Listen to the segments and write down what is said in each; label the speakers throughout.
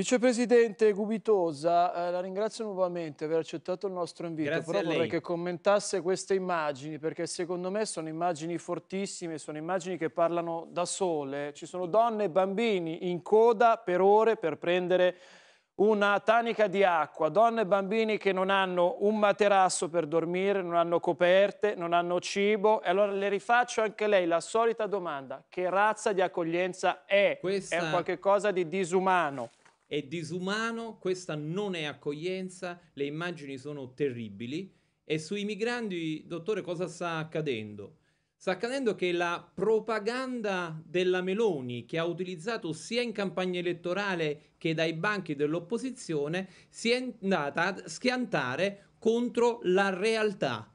Speaker 1: Vicepresidente Gubitosa, eh, la ringrazio nuovamente per aver accettato il nostro invito, Grazie però vorrei che commentasse queste immagini perché secondo me sono immagini fortissime, sono immagini che parlano da sole, ci sono donne e bambini in coda per ore per prendere una tanica di acqua, donne e bambini che non hanno un materasso per dormire, non hanno coperte, non hanno cibo e allora le rifaccio anche lei la
Speaker 2: solita domanda, che razza di accoglienza è? Questa... È qualcosa di disumano? è disumano, questa non è accoglienza, le immagini sono terribili. E sui migranti, dottore, cosa sta accadendo? Sta accadendo che la propaganda della Meloni, che ha utilizzato sia in campagna elettorale che dai banchi dell'opposizione, si è andata a schiantare contro la realtà.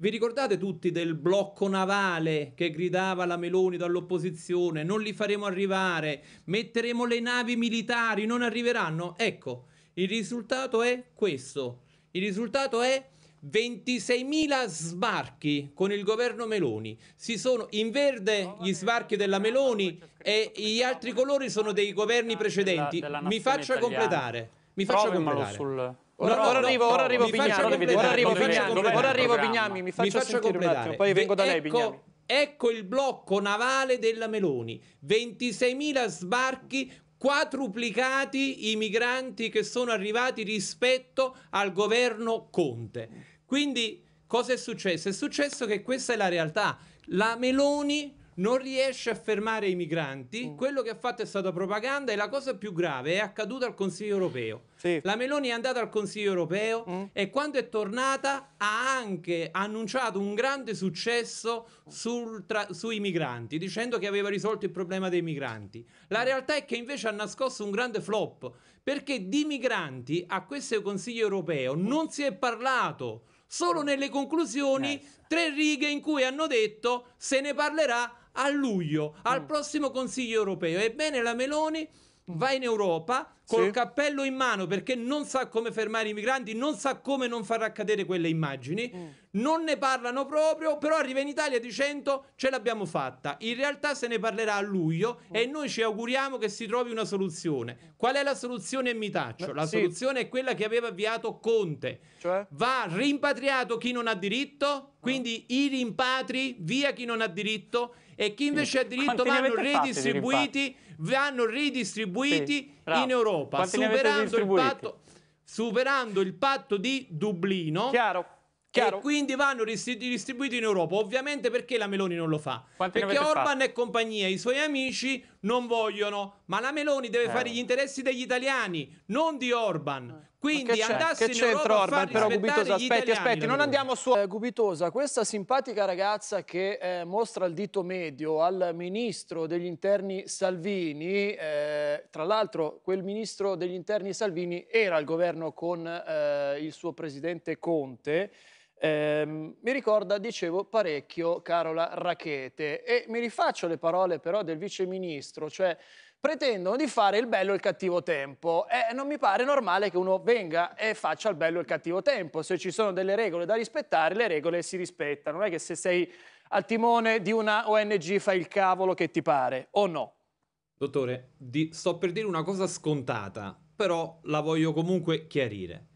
Speaker 2: Vi ricordate tutti del blocco navale che gridava la Meloni dall'opposizione? Non li faremo arrivare, metteremo le navi militari, non arriveranno. Ecco, il risultato è questo. Il risultato è 26.000 sbarchi con il governo Meloni. Si sono in verde gli sbarchi della Meloni e gli altri colori sono dei governi precedenti. Mi faccia completare. Mi faccia completare. Ora, no, ora, arrivo, ora arrivo Bignami, ora arrivo Bignami, ora arrivo Bignami, mi faccio, mi faccio completare. Attimo, poi vengo da lei ecco, Bignami. Ecco il blocco navale della Meloni, 26.000 sbarchi, quadruplicati i migranti che sono arrivati rispetto al governo Conte. Quindi cosa è successo? È successo che questa è la realtà. La Meloni non riesce a fermare i migranti. Mm. Quello che ha fatto è stata propaganda e la cosa più grave è accaduta al Consiglio europeo. Sì. La Meloni è andata al Consiglio europeo mm. e quando è tornata ha anche annunciato un grande successo tra- sui migranti, dicendo che aveva risolto il problema dei migranti. La realtà è che invece ha nascosto un grande flop, perché di migranti a questo Consiglio europeo non si è parlato. Solo nelle conclusioni, eh. tre righe in cui hanno detto se ne parlerà a luglio, al mm. prossimo Consiglio europeo. Ebbene, la Meloni mm. va in Europa col sì. cappello in mano perché non sa come fermare i migranti, non sa come non far accadere quelle immagini, mm. non ne parlano proprio, però arriva in Italia dicendo ce l'abbiamo fatta. In realtà se ne parlerà a luglio mm. e noi ci auguriamo che si trovi una soluzione. Qual è la soluzione? Mi taccio. La sì. soluzione è quella che aveva avviato Conte. Cioè? Va rimpatriato chi non ha diritto, quindi mm. i rimpatri via chi non ha diritto e chi invece ha diritto vanno ridistribuiti, vanno ridistribuiti, vanno ridistribuiti in Europa. Europa, superando il, patto, superando il patto di Dublino. Chiaro. Chiaro. E quindi vanno distribuiti in Europa, ovviamente perché la Meloni non lo fa. Quanti perché Orban fatto? e compagnia, i suoi amici, non vogliono, ma la Meloni deve eh. fare gli interessi degli italiani, non di Orban. Eh. Quindi andasse che in Europa Orban, però, Gubitosa, aspetti, aspetti, non
Speaker 1: andiamo su eh, Gubitosa, questa simpatica ragazza che eh, mostra il dito medio al ministro degli interni Salvini, eh, tra l'altro quel ministro degli interni Salvini era al governo con eh, il suo presidente Conte, eh, mi ricorda, dicevo, parecchio Carola Rachete e mi rifaccio le parole però del viceministro, cioè pretendono di fare il bello e il cattivo tempo. Eh, non mi pare normale che uno venga e faccia il bello e il cattivo tempo. Se ci sono delle regole da rispettare, le regole si rispettano. Non è che se sei al timone di una ONG
Speaker 2: fai il cavolo che ti pare, o no? Dottore, di, sto per dire una cosa scontata, però la voglio comunque chiarire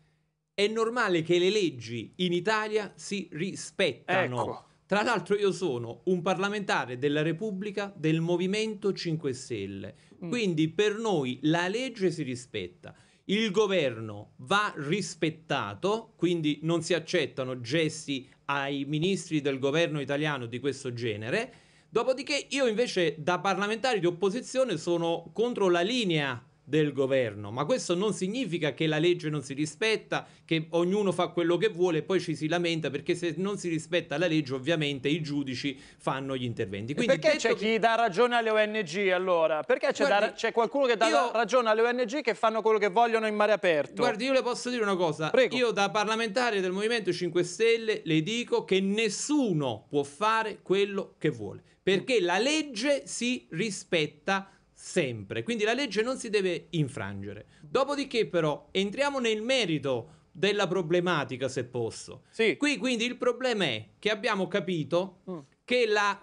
Speaker 2: è normale che le leggi in Italia si rispettano. Ecco. Tra l'altro io sono un parlamentare della Repubblica del Movimento 5 Stelle, mm. quindi per noi la legge si rispetta. Il governo va rispettato, quindi non si accettano gesti ai ministri del governo italiano di questo genere. Dopodiché io invece da parlamentare di opposizione sono contro la linea del governo, ma questo non significa che la legge non si rispetta, che ognuno fa quello che vuole e poi ci si lamenta perché se non si rispetta la legge ovviamente i giudici fanno gli interventi. Quindi, perché c'è chi dà ragione alle ONG allora? Perché c'è, qualcuno che dà io... ragione alle ONG
Speaker 1: che fanno quello che vogliono in mare aperto?
Speaker 2: Guardi, io le posso dire una cosa, Prego. io da parlamentare del Movimento 5 Stelle le dico che nessuno può fare quello che vuole, perché la legge si rispetta sempre, quindi la legge non si deve infrangere. Dopodiché però entriamo nel merito della problematica, se posso. Sì. Qui quindi il problema è che abbiamo capito mm. che la,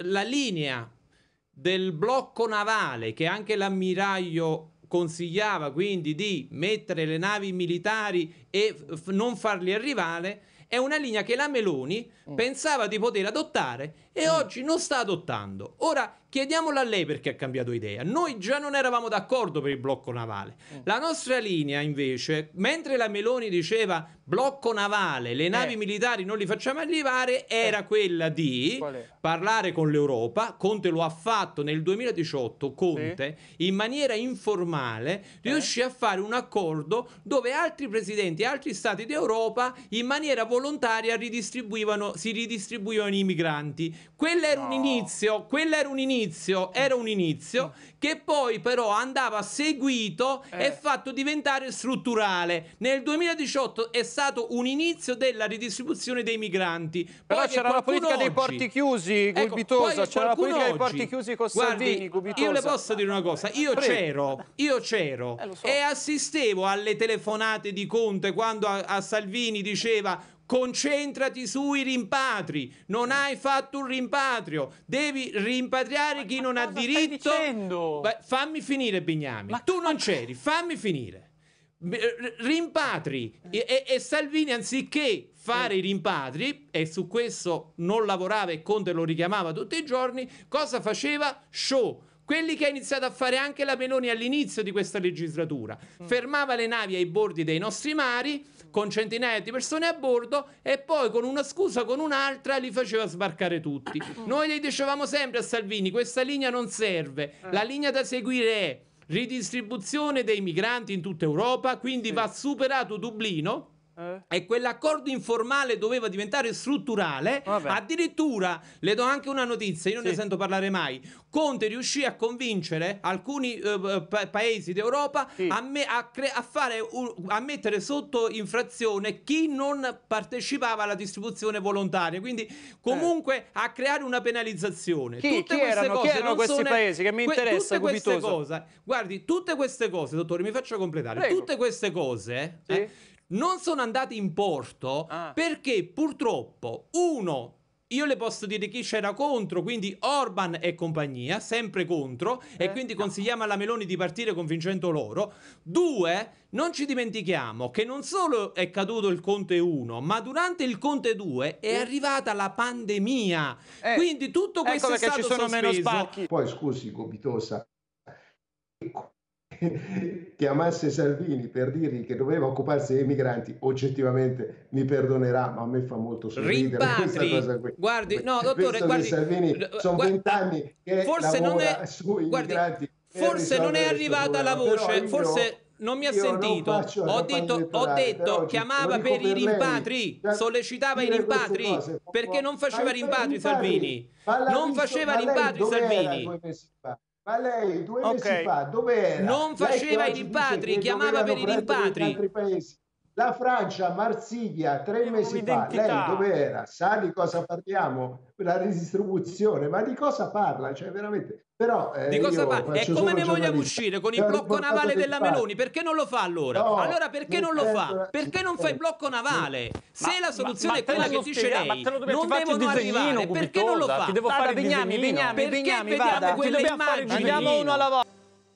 Speaker 2: la linea del blocco navale che anche l'ammiraglio consigliava quindi di mettere le navi militari e non farli arrivare è una linea che la Meloni mm. pensava di poter adottare e mm. oggi non sta adottando. Ora chiediamolo a lei perché ha cambiato idea. Noi già non eravamo d'accordo per il blocco navale. Mm. La nostra linea, invece, mentre la Meloni diceva blocco navale, le navi eh. militari non li facciamo arrivare, eh. era eh. quella di parlare con l'Europa. Conte lo ha fatto nel 2018. Conte, sì. in maniera informale, riuscì eh. a fare un accordo dove altri presidenti altri stati d'Europa in maniera volontaria ridistribuivano, si ridistribuivano i migranti. Quello era no. un inizio, quello era un inizio inizio, era un inizio che poi però andava seguito eh. e fatto diventare strutturale. Nel 2018 è stato un inizio della ridistribuzione dei migranti. Però c'era la politica oggi... dei porti chiusi, ecco, Gubitosa, ecco, c'era la politica oggi... dei porti chiusi con Guardi, Salvini, Gubitosa. Io le posso dire una cosa, io c'ero, io c'ero eh, so. e assistevo alle telefonate di Conte quando a, a Salvini diceva concentrati sui rimpatri, non hai fatto un rimpatrio, devi rimpatriare ma chi ma non ha diritto. Stai Beh, fammi finire Bignami, ma tu non c'eri, fammi finire. Rimpatri eh. e, e, Salvini anziché fare eh. i rimpatri e su questo non lavorava e Conte lo richiamava tutti i giorni, cosa faceva? Show quelli che ha iniziato a fare anche la Meloni all'inizio di questa legislatura. Mm. Fermava le navi ai bordi dei nostri mari con centinaia di persone a bordo e poi con una scusa con un'altra li faceva sbarcare tutti. Mm. Noi gli dicevamo sempre a Salvini questa linea non serve, eh. la linea da seguire è ridistribuzione dei migranti in tutta Europa, quindi va superato Dublino eh. E quell'accordo informale doveva diventare strutturale. Vabbè. Addirittura le do anche una notizia: io non sì. ne sento parlare mai. Conte riuscì a convincere alcuni eh, eh, pa- paesi d'Europa sì. a, me- a, cre- a, un- a, mettere sotto infrazione chi non partecipava alla distribuzione volontaria. Quindi, eh. comunque, eh. a creare una penalizzazione. Chi, tutte chi queste erano, cose chi erano questi sono... paesi che mi que- interessa? Tutte queste cose, guardi, tutte queste cose, dottore, mi faccio completare. Prego. Tutte queste cose. Eh, sì non sono andate in porto ah. perché purtroppo uno io le posso dire chi c'era contro, quindi Orban e compagnia, sempre contro, eh, e quindi consigliamo alla Meloni di partire convincendo loro. Due, non ci dimentichiamo che non solo è caduto il Conte 1, ma durante il Conte 2 è arrivata la pandemia. Eh, quindi tutto ecco questo ecco è stato ci sono sospeso. meno spacchi. Poi scusi, Gobitosa, chiamasse Salvini per dirgli che doveva occuparsi dei migranti, oggettivamente mi perdonerà, ma a me fa molto sorridere Rimpatri. questa cosa Guardi, no, dottore, guardi, Salvini sono vent'anni che forse non è, sui guardi, migranti. Forse non è arrivata la voce, forse non mi ha sentito. Ho detto, ho detto chiamava per i rimpatri, lei. Cioè, sollecitava i rimpatri perché non faceva rimpatri Salvini. Non faceva rimpatri Salvini. Ma lei due okay. mesi fa dove era? Non faceva i rimpatri, chiamava per i rimpatri. paesi la Francia Marsiglia tre mesi fa, lei dove era? Sa di cosa parliamo? La redistribuzione, ma di cosa parla? Cioè, veramente. Però, eh, di cosa parla? E eh, come ne vogliamo uscire con il blocco navale della parte. Meloni? Perché non lo fa allora? No, allora perché non lo fa? Perché non fai blocco navale? Se la soluzione ma, è quella che dice lei, ma te lo ah, non devono arrivare, perché non lo fa? Ti devo Vada, fare Bignami, Bignami, Bignami, vada, vediamo quelle immagini? Andiamo uno alla
Speaker 1: volta.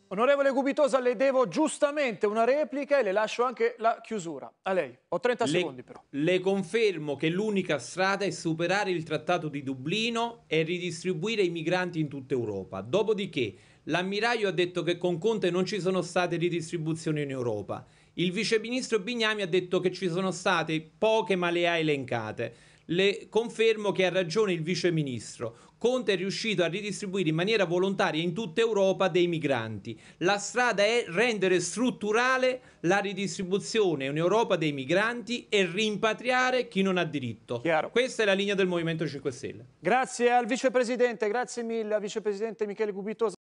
Speaker 1: Onorevole Gubitosa, le devo giustamente una replica e le lascio anche la chiusura. A lei,
Speaker 2: ho 30 le, secondi però. Le confermo che l'unica strada è superare il Trattato di Dublino e ridistribuire i migranti in tutta Europa. Dopodiché, l'ammiraglio ha detto che con Conte non ci sono state ridistribuzioni in Europa. Il viceministro Bignami ha detto che ci sono state poche ma le ha elencate le confermo che ha ragione il vice ministro. Conte è riuscito a ridistribuire in maniera volontaria in tutta Europa dei migranti. La strada è rendere strutturale la ridistribuzione in Europa dei migranti e rimpatriare chi non ha diritto. Chiaro. Questa è la linea del Movimento 5 Stelle.
Speaker 1: Grazie al vicepresidente, grazie mille al vicepresidente Michele Gubitosa.